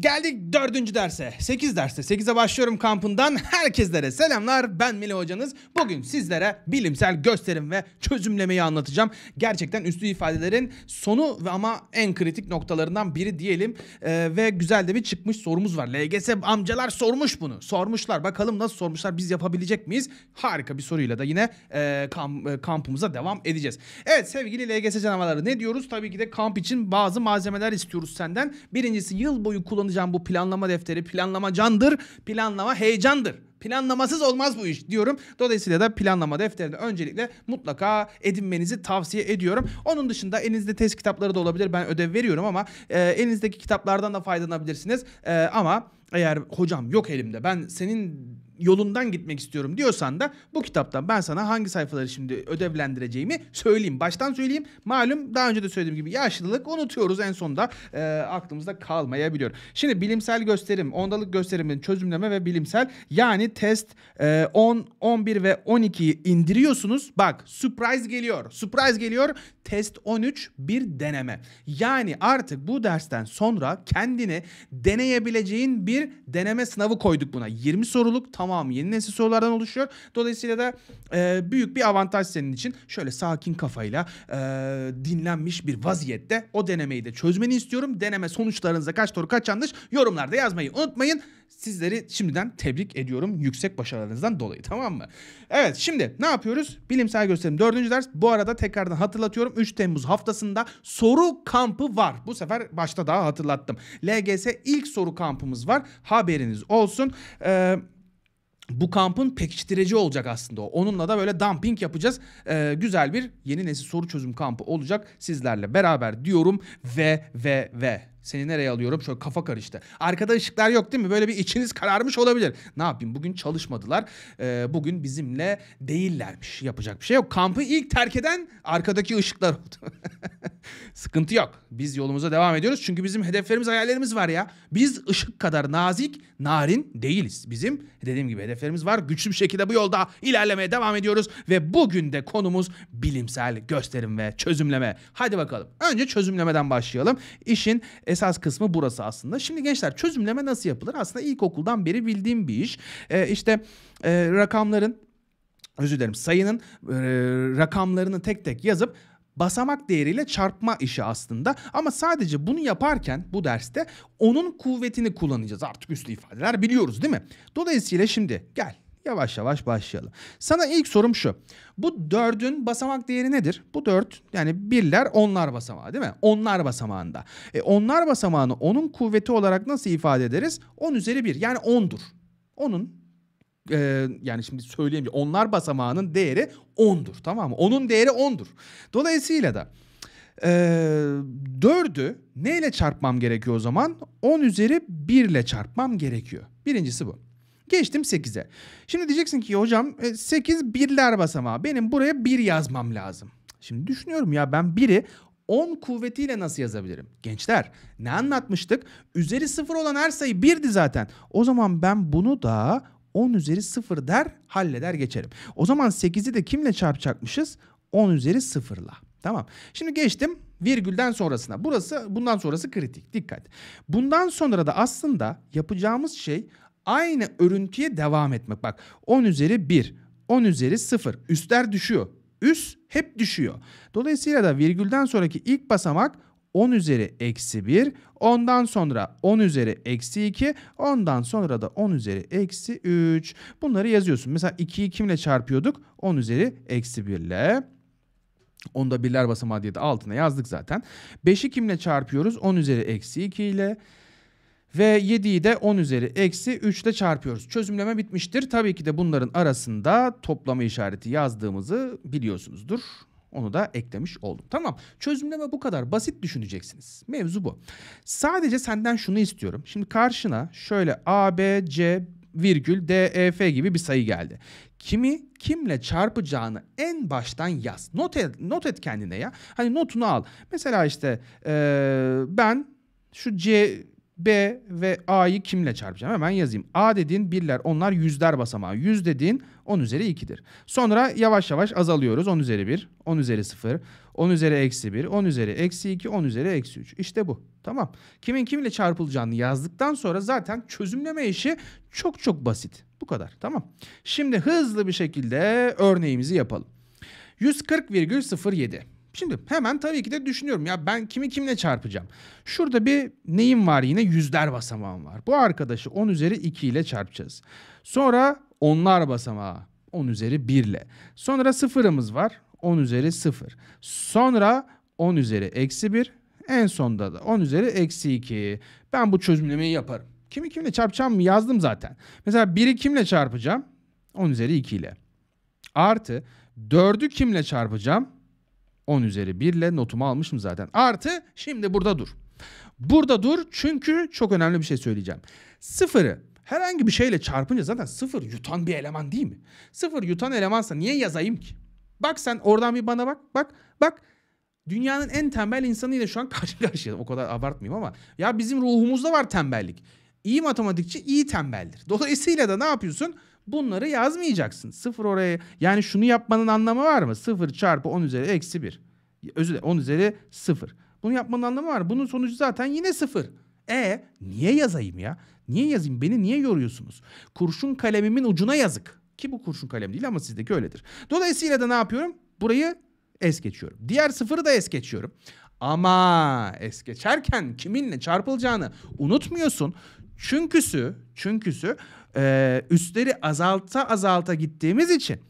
Geldik dördüncü derse. Sekiz derse. Sekize başlıyorum kampından. Herkeslere selamlar. Ben Mile Hocanız. Bugün sizlere bilimsel gösterim ve çözümlemeyi anlatacağım. Gerçekten üstü ifadelerin sonu ve ama en kritik noktalarından biri diyelim. Ee, ve güzel de bir çıkmış sorumuz var. LGS amcalar sormuş bunu. Sormuşlar. Bakalım nasıl sormuşlar. Biz yapabilecek miyiz? Harika bir soruyla da yine e, kamp, e, kampımıza devam edeceğiz. Evet sevgili LGS canavarları ne diyoruz? Tabii ki de kamp için bazı malzemeler istiyoruz senden. Birincisi yıl boyu kullanıcı anlayacağım bu planlama defteri. Planlama candır, planlama heyecandır. Planlamasız olmaz bu iş diyorum. Dolayısıyla da planlama defterini öncelikle mutlaka edinmenizi tavsiye ediyorum. Onun dışında elinizde test kitapları da olabilir. Ben ödev veriyorum ama e, elinizdeki kitaplardan da faydalanabilirsiniz. E, ama eğer hocam yok elimde ben senin yolundan gitmek istiyorum diyorsan da bu kitaptan ben sana hangi sayfaları şimdi ödevlendireceğimi söyleyeyim. Baştan söyleyeyim. Malum daha önce de söylediğim gibi yaşlılık unutuyoruz en sonunda e, ee, aklımızda kalmayabiliyor. Şimdi bilimsel gösterim, ondalık gösterimin çözümleme ve bilimsel yani test e, 10, 11 ve 12'yi indiriyorsunuz. Bak surprise geliyor. Surprise geliyor. Test 13 bir deneme. Yani artık bu dersten sonra kendini deneyebileceğin bir deneme sınavı koyduk buna. 20 soruluk tamam tamamı yeni nesil sorulardan oluşuyor. Dolayısıyla da e, büyük bir avantaj senin için. Şöyle sakin kafayla e, dinlenmiş bir vaziyette o denemeyi de çözmeni istiyorum. Deneme sonuçlarınıza kaç doğru kaç yanlış yorumlarda yazmayı unutmayın. Sizleri şimdiden tebrik ediyorum yüksek başarılarınızdan dolayı tamam mı? Evet şimdi ne yapıyoruz? Bilimsel gösterim dördüncü ders. Bu arada tekrardan hatırlatıyorum 3 Temmuz haftasında soru kampı var. Bu sefer başta daha hatırlattım. LGS ilk soru kampımız var. Haberiniz olsun. Eee bu kampın pekiştirici olacak aslında o. Onunla da böyle dumping yapacağız. Ee, güzel bir yeni nesil soru çözüm kampı olacak sizlerle beraber diyorum ve ve ve. Seni nereye alıyorum? Şöyle kafa karıştı. Arkada ışıklar yok değil mi? Böyle bir içiniz kararmış olabilir. Ne yapayım? Bugün çalışmadılar. Ee, bugün bizimle değillermiş. Yapacak bir şey yok. Kampı ilk terk eden arkadaki ışıklar oldu. Sıkıntı yok. Biz yolumuza devam ediyoruz. Çünkü bizim hedeflerimiz, hayallerimiz var ya. Biz ışık kadar nazik, narin değiliz. Bizim dediğim gibi hedeflerimiz var. Güçlü bir şekilde bu yolda ilerlemeye devam ediyoruz. Ve bugün de konumuz bilimsel gösterim ve çözümleme. Hadi bakalım. Önce çözümlemeden başlayalım. İşin esas kısmı burası aslında. Şimdi gençler çözümleme nasıl yapılır? Aslında ilkokuldan beri bildiğim bir iş. Ee, işte e, rakamların özür dilerim sayının e, rakamlarını tek tek yazıp basamak değeriyle çarpma işi aslında. Ama sadece bunu yaparken bu derste onun kuvvetini kullanacağız. Artık üslü ifadeler biliyoruz değil mi? Dolayısıyla şimdi gel yavaş yavaş başlayalım. Sana ilk sorum şu. Bu 4'ün basamak değeri nedir? Bu dört yani birler onlar basamağı değil mi? Onlar basamağında. E onlar basamağını onun kuvveti olarak nasıl ifade ederiz? 10 üzeri 1 yani 10'dur. Onun e, yani şimdi söyleyemeyeceğim. Onlar basamağının değeri 10'dur tamam mı? Onun değeri 10'dur. Dolayısıyla da e, 4'ü neyle çarpmam gerekiyor o zaman? 10 üzeri 1 ile çarpmam gerekiyor. Birincisi bu. Geçtim 8'e. Şimdi diyeceksin ki hocam 8 e, birler basamağı. Benim buraya 1 yazmam lazım. Şimdi düşünüyorum ya ben 1'i 10 kuvvetiyle nasıl yazabilirim? Gençler ne anlatmıştık? Üzeri 0 olan her sayı 1'di zaten. O zaman ben bunu da 10 üzeri 0 der halleder geçerim. O zaman 8'i de kimle çarpacakmışız? 10 üzeri 0 Tamam. Şimdi geçtim virgülden sonrasına. Burası bundan sonrası kritik. Dikkat. Bundan sonra da aslında yapacağımız şey aynı örüntüye devam etmek. Bak 10 üzeri 1, 10 üzeri 0. Üstler düşüyor. Üst hep düşüyor. Dolayısıyla da virgülden sonraki ilk basamak 10 üzeri eksi 1, ondan sonra 10 üzeri eksi 2, ondan sonra da 10 üzeri eksi 3. Bunları yazıyorsun. Mesela 2'yi kimle çarpıyorduk? 10 üzeri eksi 1 ile. Onda birler basamağı diye de altına yazdık zaten. 5'i kimle çarpıyoruz? 10 üzeri eksi 2 ile. Ve 7'yi de 10 üzeri eksi 3 ile çarpıyoruz. Çözümleme bitmiştir. Tabii ki de bunların arasında toplama işareti yazdığımızı biliyorsunuzdur. Onu da eklemiş oldum. Tamam. Çözümleme bu kadar. Basit düşüneceksiniz. Mevzu bu. Sadece senden şunu istiyorum. Şimdi karşına şöyle A, B, C, virgül, D, E, F gibi bir sayı geldi. Kimi kimle çarpacağını en baştan yaz. Not et, not et kendine ya. Hani notunu al. Mesela işte ee, ben şu C B ve A'yı kimle çarpacağım? Hemen yazayım. A dediğin birler, onlar yüzler basamağı. Yüz dediğin 10 üzeri 2'dir. Sonra yavaş yavaş azalıyoruz. 10 üzeri 1, 10 üzeri 0, 10 üzeri eksi 1, 10 üzeri eksi 2, 10 üzeri eksi 3. İşte bu. Tamam. Kimin kimle çarpılacağını yazdıktan sonra zaten çözümleme işi çok çok basit. Bu kadar. Tamam. Şimdi hızlı bir şekilde örneğimizi yapalım. 140,07 Şimdi hemen tabii ki de düşünüyorum ya ben kimi kimle çarpacağım. Şurada bir neyim var yine yüzler basamağım var. Bu arkadaşı 10 üzeri 2 ile çarpacağız. Sonra onlar basamağı 10 üzeri 1 ile. Sonra sıfırımız var 10 üzeri 0. Sonra 10 üzeri eksi 1. En sonda da 10 üzeri eksi 2. Ben bu çözümlemeyi yaparım. Kimi kimle çarpacağımı yazdım zaten. Mesela 1'i kimle çarpacağım? 10 üzeri 2 ile. Artı 4'ü kimle çarpacağım? 10 üzeri 1 ile notumu almışım zaten. Artı şimdi burada dur. Burada dur çünkü çok önemli bir şey söyleyeceğim. Sıfırı herhangi bir şeyle çarpınca zaten sıfır yutan bir eleman değil mi? Sıfır yutan elemansa niye yazayım ki? Bak sen oradan bir bana bak. Bak bak dünyanın en tembel insanıyla şu an karşı karşıya. O kadar abartmayayım ama ya bizim ruhumuzda var tembellik. İyi matematikçi iyi tembeldir. Dolayısıyla da ne yapıyorsun? Bunları yazmayacaksın. Sıfır oraya yani şunu yapmanın anlamı var mı? Sıfır çarpı 10 üzeri eksi 1. Özür dilerim 10 üzeri sıfır Bunu yapmanın anlamı var mı? Bunun sonucu zaten yine sıfır E niye yazayım ya? Niye yazayım? Beni niye yoruyorsunuz? Kurşun kalemimin ucuna yazık. Ki bu kurşun kalem değil ama sizdeki öyledir. Dolayısıyla da ne yapıyorum? Burayı es geçiyorum. Diğer sıfırı da es geçiyorum. Ama es geçerken kiminle çarpılacağını unutmuyorsun. Çünküsü, çünküsü e, üstleri azalta azalta gittiğimiz için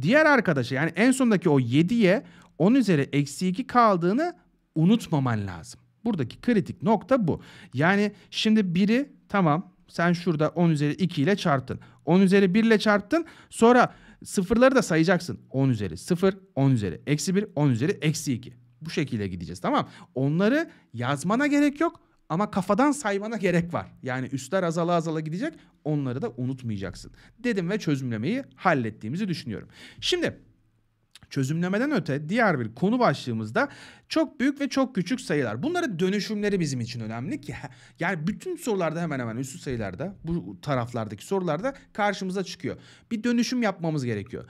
diğer arkadaşa yani en sondaki o 7'ye 10 üzeri eksi 2 kaldığını unutmaman lazım. Buradaki kritik nokta bu. Yani şimdi biri tamam sen şurada 10 üzeri 2 ile çarptın. 10 üzeri 1 ile çarptın. Sonra sıfırları da sayacaksın. 10 üzeri 0, 10 üzeri eksi 1, 10 üzeri eksi 2. Bu şekilde gideceğiz tamam. Onları yazmana gerek yok. Ama kafadan saymana gerek var. Yani üstler azala azala gidecek. Onları da unutmayacaksın. Dedim ve çözümlemeyi hallettiğimizi düşünüyorum. Şimdi çözümlemeden öte diğer bir konu başlığımızda çok büyük ve çok küçük sayılar. Bunların dönüşümleri bizim için önemli ki yani bütün sorularda hemen hemen üstü sayılarda bu taraflardaki sorularda karşımıza çıkıyor. Bir dönüşüm yapmamız gerekiyor.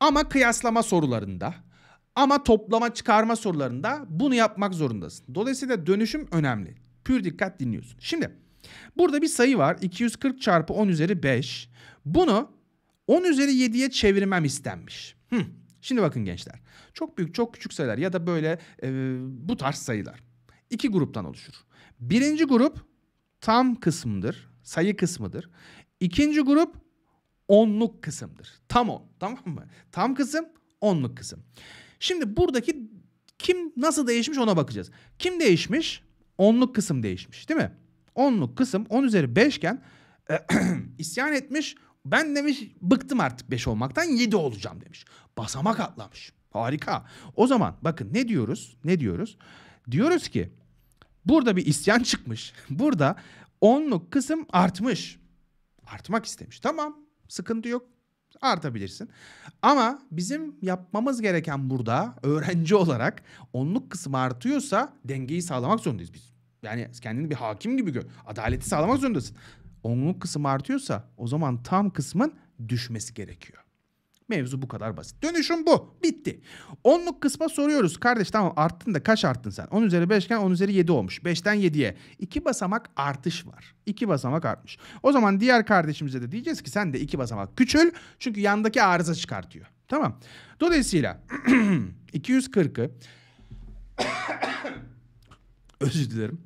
Ama kıyaslama sorularında ama toplama çıkarma sorularında bunu yapmak zorundasın. Dolayısıyla dönüşüm önemli. Pür dikkat dinliyorsun. Şimdi burada bir sayı var. 240 çarpı 10 üzeri 5. Bunu 10 üzeri 7'ye çevirmem istenmiş. Hmm. Şimdi bakın gençler. Çok büyük çok küçük sayılar ya da böyle e, bu tarz sayılar. iki gruptan oluşur. Birinci grup tam kısımdır. Sayı kısmıdır. İkinci grup onluk kısımdır. Tam on. Tamam mı? Tam kısım onluk kısım. Şimdi buradaki kim nasıl değişmiş ona bakacağız. Kim değişmiş? onluk kısım değişmiş değil mi? Onluk kısım 10 üzeri 5 iken e, isyan etmiş. Ben demiş bıktım artık 5 olmaktan 7 olacağım demiş. Basamak atlamış. Harika. O zaman bakın ne diyoruz? Ne diyoruz? Diyoruz ki burada bir isyan çıkmış. Burada onluk kısım artmış. Artmak istemiş. Tamam sıkıntı yok artabilirsin. Ama bizim yapmamız gereken burada öğrenci olarak onluk kısmı artıyorsa dengeyi sağlamak zorundayız biz. Yani kendini bir hakim gibi gör. Adaleti sağlamak zorundasın. Onluk kısmı artıyorsa o zaman tam kısmın düşmesi gerekiyor. Mevzu bu kadar basit. Dönüşüm bu. Bitti. Onluk kısma soruyoruz. Kardeş tamam arttın da kaç arttın sen? 10 üzeri 5 iken 10 üzeri 7 olmuş. 5'ten 7'ye. 2 basamak artış var. 2 basamak artmış. O zaman diğer kardeşimize de diyeceğiz ki sen de 2 basamak küçül. Çünkü yandaki arıza çıkartıyor. Tamam. Dolayısıyla 240'ı özür dilerim.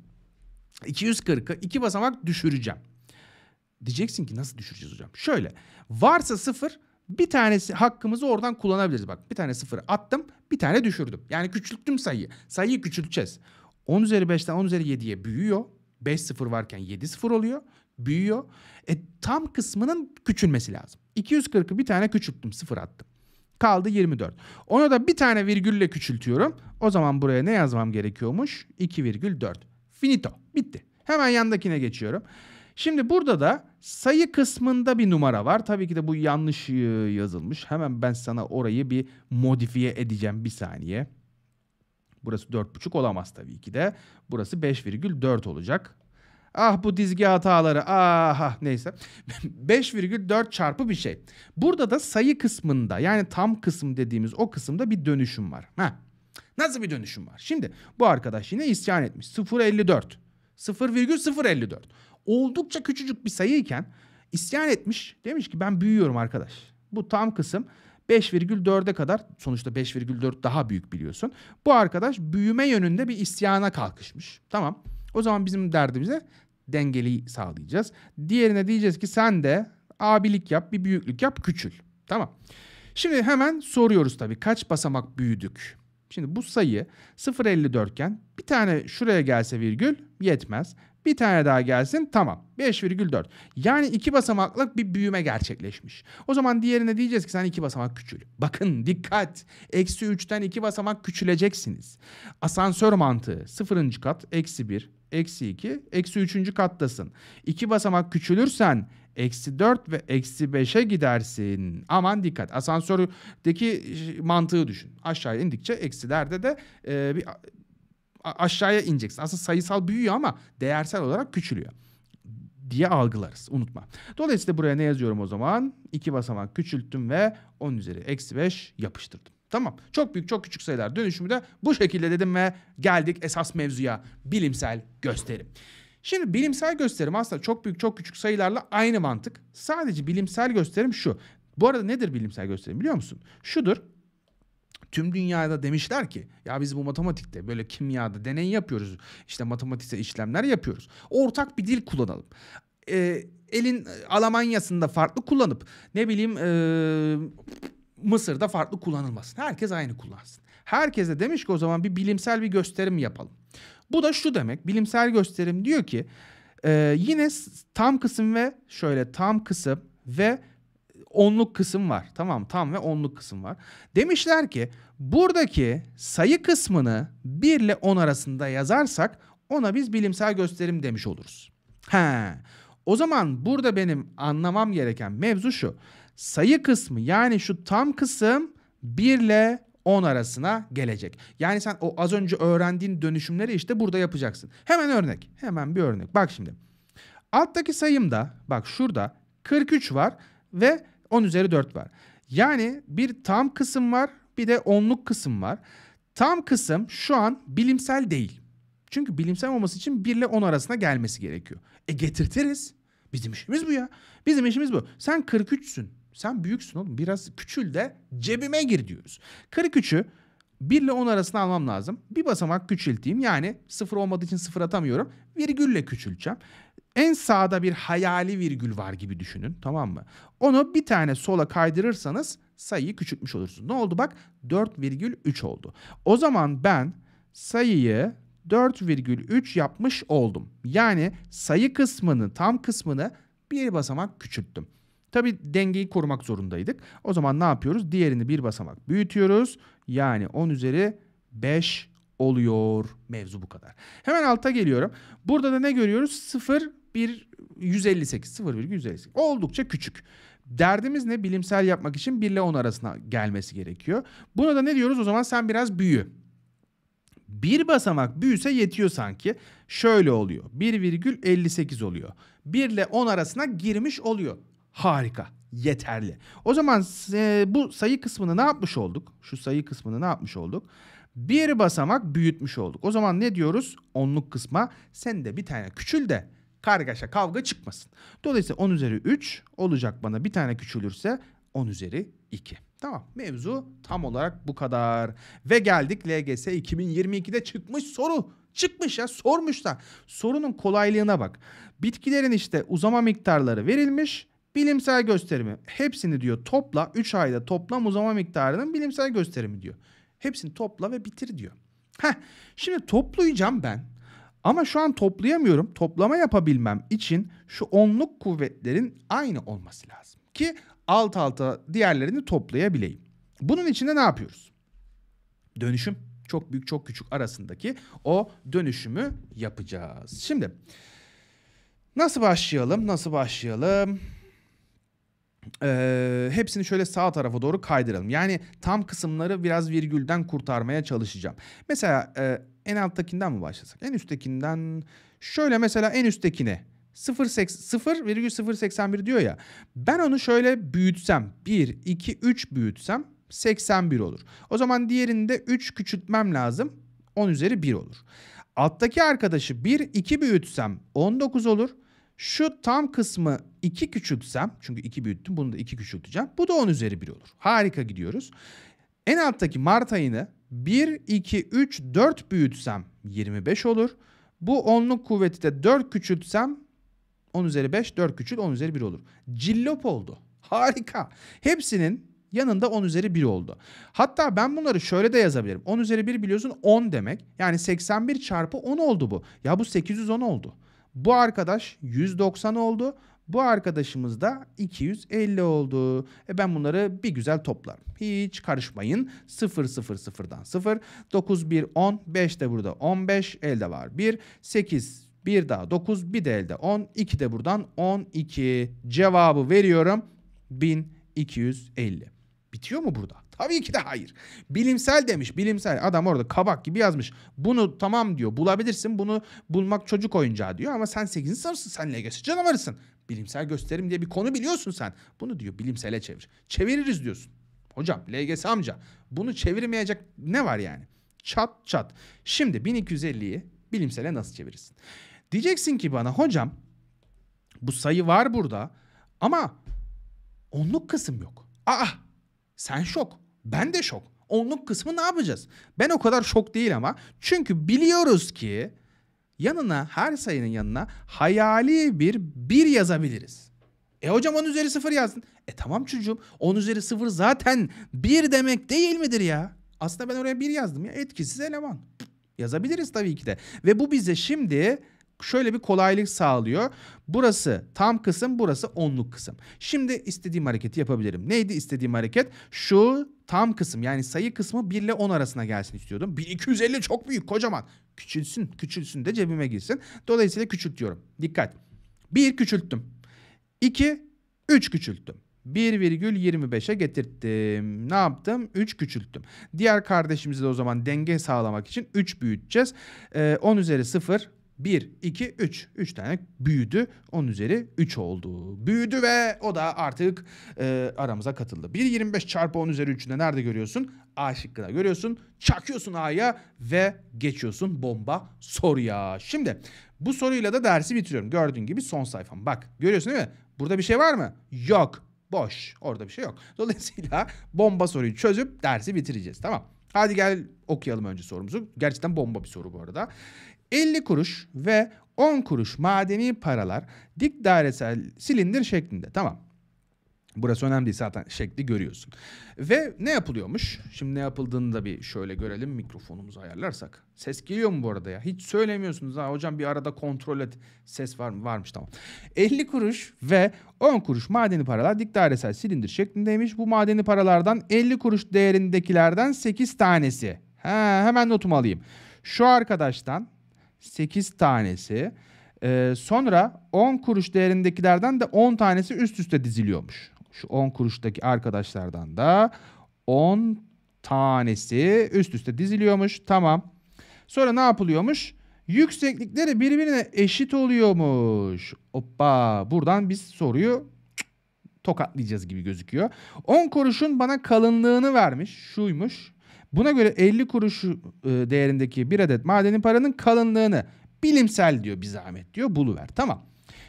240'ı 2 basamak düşüreceğim. Diyeceksin ki nasıl düşüreceğiz hocam? Şöyle varsa 0 bir tanesi hakkımızı oradan kullanabiliriz. Bak bir tane sıfırı attım bir tane düşürdüm. Yani küçülttüm sayıyı. Sayıyı küçülteceğiz. 10 üzeri 5'ten 10 üzeri 7'ye büyüyor. 5 sıfır varken 7 sıfır oluyor. Büyüyor. E, tam kısmının küçülmesi lazım. 240'ı bir tane küçülttüm sıfır attım. Kaldı 24. Ona da bir tane virgülle küçültüyorum. O zaman buraya ne yazmam gerekiyormuş? 2,4. Finito. Bitti. Hemen yandakine geçiyorum. Şimdi burada da sayı kısmında bir numara var. Tabii ki de bu yanlış e, yazılmış. Hemen ben sana orayı bir modifiye edeceğim bir saniye. Burası 4.5 olamaz tabii ki de. Burası 5,4 olacak. Ah bu dizgi hataları. Aha ah, neyse. 5,4 çarpı bir şey. Burada da sayı kısmında yani tam kısım dediğimiz o kısımda bir dönüşüm var. Ha. Nasıl bir dönüşüm var? Şimdi bu arkadaş yine isyan etmiş. 0,54. 0,054 oldukça küçücük bir sayı iken isyan etmiş. Demiş ki ben büyüyorum arkadaş. Bu tam kısım 5,4'e kadar sonuçta 5,4 daha büyük biliyorsun. Bu arkadaş büyüme yönünde bir isyana kalkışmış. Tamam. O zaman bizim derdimize dengeli sağlayacağız. Diğerine diyeceğiz ki sen de abilik yap, bir büyüklük yap, küçül. Tamam. Şimdi hemen soruyoruz tabii kaç basamak büyüdük? Şimdi bu sayı 0.54 iken bir tane şuraya gelse virgül yetmez. Bir tane daha gelsin tamam 5,4. Yani iki basamaklık bir büyüme gerçekleşmiş. O zaman diğerine diyeceğiz ki sen iki basamak küçül. Bakın dikkat eksi 3'ten iki basamak küçüleceksiniz. Asansör mantığı sıfırıncı kat eksi 1 eksi 2 eksi 3. kattasın. İki basamak küçülürsen eksi 4 ve eksi 5'e gidersin. Aman dikkat asansördeki mantığı düşün. Aşağı indikçe eksilerde de e, bir aşağıya ineceksin. Aslında sayısal büyüyor ama değersel olarak küçülüyor diye algılarız. Unutma. Dolayısıyla buraya ne yazıyorum o zaman? İki basamak küçülttüm ve 10 üzeri eksi 5 yapıştırdım. Tamam. Çok büyük çok küçük sayılar dönüşümü de bu şekilde dedim ve geldik esas mevzuya. Bilimsel gösterim. Şimdi bilimsel gösterim aslında çok büyük çok küçük sayılarla aynı mantık. Sadece bilimsel gösterim şu. Bu arada nedir bilimsel gösterim biliyor musun? Şudur tüm dünyada demişler ki ya biz bu matematikte böyle kimyada deney yapıyoruz. İşte matematikte işlemler yapıyoruz. Ortak bir dil kullanalım. Ee, e, elin Almanya'sında farklı kullanıp ne bileyim e, Mısır'da farklı kullanılmasın. Herkes aynı kullansın. herkese demiş ki o zaman bir bilimsel bir gösterim yapalım. Bu da şu demek bilimsel gösterim diyor ki e, yine tam kısım ve şöyle tam kısım ve onluk kısım var. Tamam tam ve onluk kısım var. Demişler ki buradaki sayı kısmını 1 ile 10 arasında yazarsak ona biz bilimsel gösterim demiş oluruz. He. O zaman burada benim anlamam gereken mevzu şu. Sayı kısmı yani şu tam kısım 1 ile 10 arasına gelecek. Yani sen o az önce öğrendiğin dönüşümleri işte burada yapacaksın. Hemen örnek. Hemen bir örnek. Bak şimdi. Alttaki sayımda bak şurada 43 var ve 10 üzeri 4 var. Yani bir tam kısım var bir de onluk kısım var. Tam kısım şu an bilimsel değil. Çünkü bilimsel olması için 1 ile 10 arasına gelmesi gerekiyor. E getirtiriz. Bizim işimiz bu ya. Bizim işimiz bu. Sen 43'sün. Sen büyüksün oğlum. Biraz küçül de cebime gir diyoruz. 43'ü 1 ile 10 arasına almam lazım. Bir basamak küçülteyim. Yani 0 olmadığı için 0 atamıyorum. Virgülle küçülteceğim. En sağda bir hayali virgül var gibi düşünün tamam mı? Onu bir tane sola kaydırırsanız sayıyı küçültmüş olursunuz. Ne oldu bak 4,3 oldu. O zaman ben sayıyı 4,3 yapmış oldum. Yani sayı kısmını tam kısmını bir basamak küçülttüm. Tabi dengeyi korumak zorundaydık. O zaman ne yapıyoruz? Diğerini bir basamak büyütüyoruz. Yani 10 üzeri 5 oluyor. Mevzu bu kadar. Hemen alta geliyorum. Burada da ne görüyoruz? 0 bir 158 0,158 oldukça küçük. Derdimiz ne? Bilimsel yapmak için 1 ile 10 arasına gelmesi gerekiyor. Buna da ne diyoruz? O zaman sen biraz büyü. Bir basamak büyüse yetiyor sanki. Şöyle oluyor. 1,58 oluyor. 1 ile 10 arasına girmiş oluyor. Harika. Yeterli. O zaman e, bu sayı kısmını ne yapmış olduk? Şu sayı kısmını ne yapmış olduk? Bir basamak büyütmüş olduk. O zaman ne diyoruz? Onluk kısma sen de bir tane küçül de kargaşa kavga çıkmasın. Dolayısıyla 10 üzeri 3 olacak bana bir tane küçülürse 10 üzeri 2. Tamam mevzu tam olarak bu kadar. Ve geldik LGS 2022'de çıkmış soru. Çıkmış ya sormuşlar. Sorunun kolaylığına bak. Bitkilerin işte uzama miktarları verilmiş. Bilimsel gösterimi hepsini diyor topla 3 ayda toplam uzama miktarının bilimsel gösterimi diyor. Hepsini topla ve bitir diyor. Heh, şimdi toplayacağım ben ama şu an toplayamıyorum. Toplama yapabilmem için şu onluk kuvvetlerin aynı olması lazım. Ki alt alta diğerlerini toplayabileyim. Bunun için de ne yapıyoruz? Dönüşüm çok büyük çok küçük arasındaki o dönüşümü yapacağız. Şimdi nasıl başlayalım? Nasıl başlayalım? Ee, hepsini şöyle sağ tarafa doğru kaydıralım. Yani tam kısımları biraz virgülden kurtarmaya çalışacağım. Mesela e, en alttakinden mi başlasak? En üsttekinden şöyle mesela en üsttekine 0,081 diyor ya. Ben onu şöyle büyütsem 1, 2, 3 büyütsem 81 olur. O zaman diğerinde 3 küçültmem lazım. 10 üzeri 1 olur. Alttaki arkadaşı 1, 2 büyütsem 19 olur. Şu tam kısmı 2 küçültsem, çünkü 2 büyüttüm bunu da 2 küçülteceğim. Bu da 10 üzeri 1 olur. Harika gidiyoruz. En alttaki Mart ayını 1, 2, 3, 4 büyütsem 25 olur. Bu onluk kuvveti de 4 küçültsem 10 üzeri 5, 4 küçül 10 üzeri 1 olur. Cillop oldu. Harika. Hepsinin yanında 10 üzeri 1 oldu. Hatta ben bunları şöyle de yazabilirim. 10 üzeri 1 biliyorsun 10 demek. Yani 81 çarpı 10 oldu bu. Ya bu 810 oldu. Bu arkadaş 190 oldu. Bu arkadaşımız da 250 oldu. E ben bunları bir güzel toplarım. Hiç karışmayın. 0 0 0'dan 0. 9 1 10. de burada 15. Elde var 1. 8 1 daha 9. Bir de elde 10. 2 de buradan 12. Cevabı veriyorum. 1250. Bitiyor mu burada? Tabii ki de hayır. Bilimsel demiş. Bilimsel adam orada kabak gibi yazmış. Bunu tamam diyor. Bulabilirsin. Bunu bulmak çocuk oyuncağı diyor. Ama sen 8. sınıfsın. Sen LGS canavarısın. Bilimsel gösterim diye bir konu biliyorsun sen. Bunu diyor bilimsele çevir. Çeviririz diyorsun. Hocam LGS amca bunu çevirmeyecek ne var yani? Çat çat. Şimdi 1250'yi bilimsele nasıl çevirirsin? Diyeceksin ki bana hocam bu sayı var burada ama onluk kısım yok. Aa sen şok ben de şok. Onluk kısmı ne yapacağız? Ben o kadar şok değil ama çünkü biliyoruz ki yanına her sayının yanına hayali bir bir yazabiliriz. E hocam 10 üzeri 0 yazdın. E tamam çocuğum 10 üzeri 0 zaten 1 demek değil midir ya? Aslında ben oraya 1 yazdım ya etkisiz eleman. Yazabiliriz tabii ki de. Ve bu bize şimdi şöyle bir kolaylık sağlıyor. Burası tam kısım, burası onluk kısım. Şimdi istediğim hareketi yapabilirim. Neydi istediğim hareket? Şu tam kısım yani sayı kısmı 1 ile 10 arasına gelsin istiyordum. 1250 çok büyük, kocaman. Küçülsün, küçülsün de cebime girsin. Dolayısıyla küçültüyorum. Dikkat. 1 küçülttüm. 2, 3 küçülttüm. 1,25'e getirttim. Ne yaptım? 3 küçülttüm. Diğer kardeşimizi de o zaman denge sağlamak için 3 büyüteceğiz. Ee, 10 üzeri 0 1, 2, 3. 3 tane büyüdü. 10 üzeri 3 oldu. Büyüdü ve o da artık e, aramıza katıldı. 1, 25 çarpı 10 üzeri 3'ünde nerede görüyorsun? A şıkkına görüyorsun. Çakıyorsun A'ya ve geçiyorsun bomba soruya. Şimdi bu soruyla da dersi bitiriyorum. Gördüğün gibi son sayfam. Bak görüyorsun değil mi? Burada bir şey var mı? Yok. Boş. Orada bir şey yok. Dolayısıyla bomba soruyu çözüp dersi bitireceğiz. Tamam. Hadi gel okuyalım önce sorumuzu. Gerçekten bomba bir soru bu arada. 50 kuruş ve 10 kuruş madeni paralar dik dairesel silindir şeklinde. Tamam. Burası önemli değil zaten şekli görüyorsun. Ve ne yapılıyormuş? Şimdi ne yapıldığını da bir şöyle görelim mikrofonumuzu ayarlarsak. Ses geliyor mu bu arada ya? Hiç söylemiyorsunuz ha hocam bir arada kontrol et. Ses var mı? Varmış tamam. 50 kuruş ve 10 kuruş madeni paralar dik dairesel silindir şeklindeymiş. Bu madeni paralardan 50 kuruş değerindekilerden 8 tanesi. He, hemen notum alayım. Şu arkadaştan 8 tanesi. Ee, sonra 10 kuruş değerindekilerden de 10 tanesi üst üste diziliyormuş. Şu 10 kuruştaki arkadaşlardan da 10 tanesi üst üste diziliyormuş. Tamam. Sonra ne yapılıyormuş? Yükseklikleri birbirine eşit oluyormuş. Hoppa. Buradan biz soruyu tokatlayacağız gibi gözüküyor. 10 kuruşun bana kalınlığını vermiş. Şuymuş. Buna göre 50 kuruş e, değerindeki bir adet madenin paranın kalınlığını bilimsel diyor bir zahmet diyor buluver. Tamam.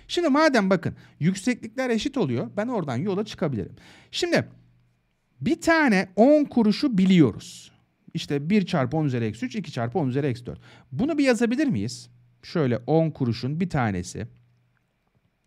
Şimdi madem bakın yükseklikler eşit oluyor ben oradan yola çıkabilirim. Şimdi bir tane 10 kuruşu biliyoruz. İşte 1 çarpı 10 üzeri eksi 3, 2 çarpı 10 üzeri eksi 4. Bunu bir yazabilir miyiz? Şöyle 10 kuruşun bir tanesi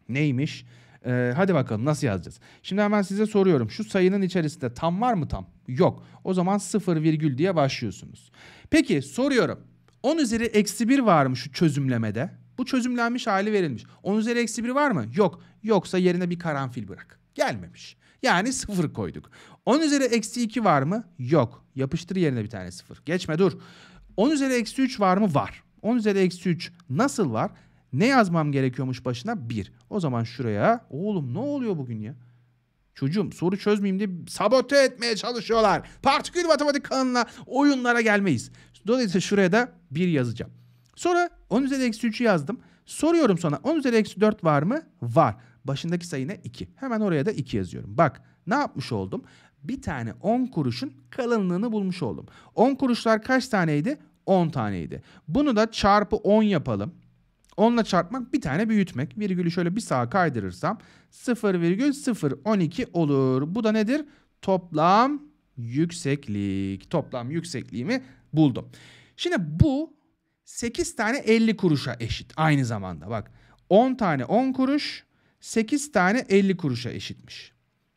neymiş? Ee, hadi bakalım nasıl yazacağız? Şimdi hemen size soruyorum. Şu sayının içerisinde tam var mı tam? Yok. O zaman 0 virgül diye başlıyorsunuz. Peki soruyorum. 10 üzeri eksi 1 var mı şu çözümlemede? Bu çözümlenmiş hali verilmiş. 10 üzeri eksi 1 var mı? Yok. Yoksa yerine bir karanfil bırak. Gelmemiş. Yani 0 koyduk. 10 üzeri eksi 2 var mı? Yok. Yapıştır yerine bir tane 0. Geçme dur. 10 üzeri eksi 3 var mı? Var. 10 üzeri eksi 3 nasıl var? Ne yazmam gerekiyormuş başına? bir. O zaman şuraya oğlum ne oluyor bugün ya? Çocuğum soru çözmeyeyim diye sabote etmeye çalışıyorlar. Partikül matematik kanununa oyunlara gelmeyiz. Dolayısıyla şuraya da bir yazacağım. Sonra 10 üzeri eksi 3'ü yazdım. Soruyorum sana 10 üzeri eksi 4 var mı? Var. Başındaki sayı ne? 2. Hemen oraya da 2 yazıyorum. Bak ne yapmış oldum? Bir tane 10 kuruşun kalınlığını bulmuş oldum. 10 kuruşlar kaç taneydi? 10 taneydi. Bunu da çarpı 10 yapalım. 10'la çarpmak bir tane büyütmek. Virgülü şöyle bir sağa kaydırırsam 0,012 olur. Bu da nedir? Toplam yükseklik. Toplam yüksekliğimi buldum. Şimdi bu 8 tane 50 kuruşa eşit aynı zamanda. Bak 10 tane 10 kuruş 8 tane 50 kuruşa eşitmiş.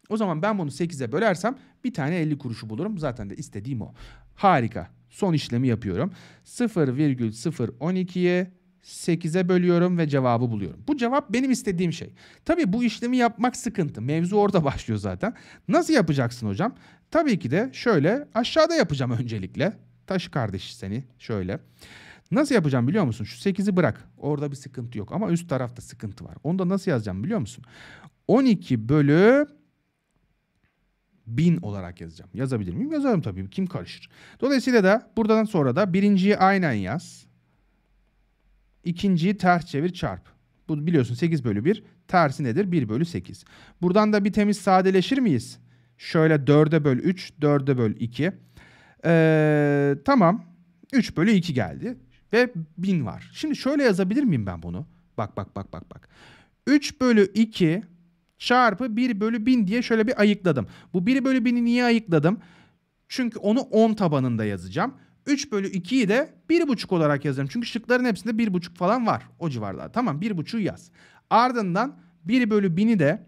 O zaman ben bunu 8'e bölersem bir tane 50 kuruşu bulurum. Zaten de istediğim o. Harika. Son işlemi yapıyorum. 0,012'ye 8'e bölüyorum ve cevabı buluyorum. Bu cevap benim istediğim şey. Tabii bu işlemi yapmak sıkıntı. Mevzu orada başlıyor zaten. Nasıl yapacaksın hocam? Tabii ki de şöyle aşağıda yapacağım öncelikle. Taşı kardeş seni şöyle. Nasıl yapacağım biliyor musun? Şu 8'i bırak. Orada bir sıkıntı yok ama üst tarafta sıkıntı var. Onu da nasıl yazacağım biliyor musun? 12 bölü 1000 olarak yazacağım. Yazabilir miyim? Yazarım tabii. Kim karışır? Dolayısıyla da buradan sonra da birinciyi aynen yaz ikinciyi ters çevir çarp. Bu biliyorsun 8 bölü 1 tersi nedir? 1 bölü 8. Buradan da bir temiz sadeleşir miyiz? Şöyle 4'e bölü 3, 4'e bölü 2. Ee, tamam 3 bölü 2 geldi ve 1000 var. Şimdi şöyle yazabilir miyim ben bunu? Bak bak bak bak bak. 3 bölü 2 çarpı 1 bölü 1000 diye şöyle bir ayıkladım. Bu 1 bölü 1000'i niye ayıkladım? Çünkü onu 10 tabanında yazacağım. 3 bölü 2'yi de 1,5 olarak yazarım. Çünkü şıkların hepsinde 1,5 falan var. O civarlarda. Tamam 1,5'u yaz. Ardından 1 bölü 1000'i de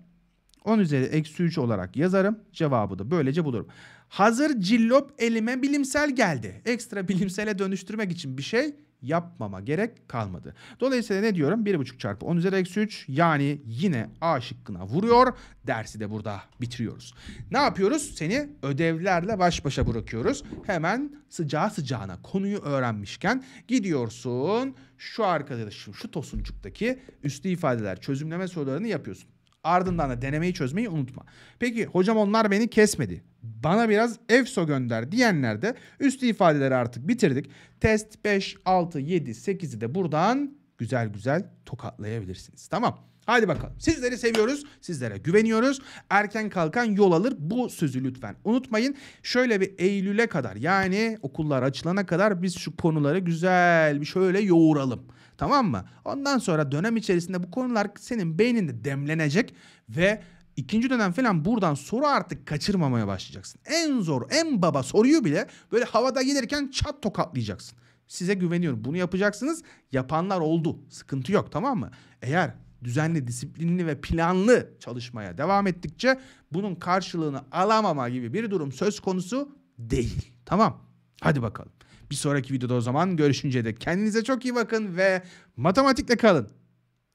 10 üzeri eksi 3 olarak yazarım. Cevabı da böylece bulurum. Hazır cillop elime bilimsel geldi. Ekstra bilimsele dönüştürmek için bir şey yapmama gerek kalmadı. Dolayısıyla ne diyorum? 1,5 çarpı 10 üzeri eksi 3 yani yine A şıkkına vuruyor. Dersi de burada bitiriyoruz. Ne yapıyoruz? Seni ödevlerle baş başa bırakıyoruz. Hemen sıcağı sıcağına konuyu öğrenmişken gidiyorsun şu arkadaşım şu tosuncuktaki üstü ifadeler çözümleme sorularını yapıyorsun. Ardından da denemeyi çözmeyi unutma. Peki hocam onlar beni kesmedi. Bana biraz EFSO gönder diyenler de üstü ifadeleri artık bitirdik. Test 5, 6, 7, 8'i de buradan güzel güzel tokatlayabilirsiniz. Tamam. Hadi bakalım. Sizleri seviyoruz. Sizlere güveniyoruz. Erken kalkan yol alır. Bu sözü lütfen unutmayın. Şöyle bir Eylül'e kadar yani okullar açılana kadar biz şu konuları güzel bir şöyle yoğuralım. Tamam mı? Ondan sonra dönem içerisinde bu konular senin beyninde demlenecek ve ikinci dönem falan buradan soru artık kaçırmamaya başlayacaksın. En zor, en baba soruyu bile böyle havada gelirken çat tokatlayacaksın. Size güveniyorum. Bunu yapacaksınız. Yapanlar oldu. Sıkıntı yok tamam mı? Eğer düzenli, disiplinli ve planlı çalışmaya devam ettikçe bunun karşılığını alamama gibi bir durum söz konusu değil. Tamam. Hadi bakalım. Bir sonraki videoda o zaman görüşünceye dek kendinize çok iyi bakın ve matematikle kalın.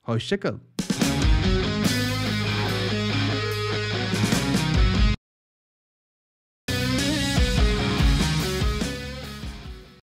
Hoşça kalın.